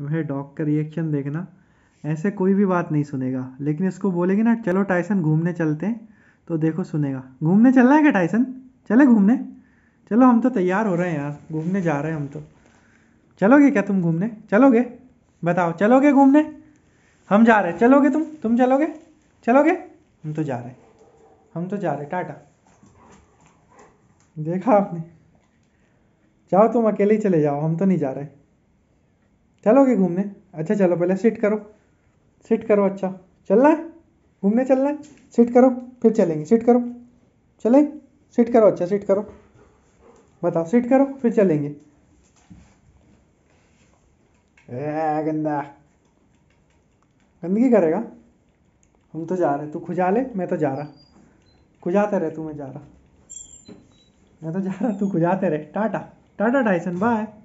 वह डॉग का रिएक्शन देखना ऐसे कोई भी बात नहीं सुनेगा लेकिन इसको बोलेंगे ना चलो टाइसन घूमने चलते हैं तो देखो सुनेगा घूमने चलना है क्या टाइसन चले घूमने चलो हम तो तैयार हो रहे हैं यार घूमने जा रहे हैं हम तो चलोगे क्या तुम घूमने चलोगे बताओ चलोगे घूमने हम जा रहे हैं चलोगे तुम तुम चलोगे चलोगे हम तो जा रहे हैं हम तो जा रहे टाटा देखा आपने जाओ तुम अकेले ही चले जाओ हम तो नहीं जा रहे चलोगे घूमने अच्छा चलो पहले सिट करो सिट करो अच्छा चलना है घूमने चलना है सिट करो फिर चलेंगे सिट करो चलें सिट करो अच्छा सिट करो बताओ सिट करो फिर चलेंगे गंदा गंदगी करेगा हम तो जा रहे तू खुजा ले मैं तो जा रहा खुजाते रहे तू मैं जा रहा मैं तो जा रहा तू खुजाते रहे टाटा टाटा डाइसन बाय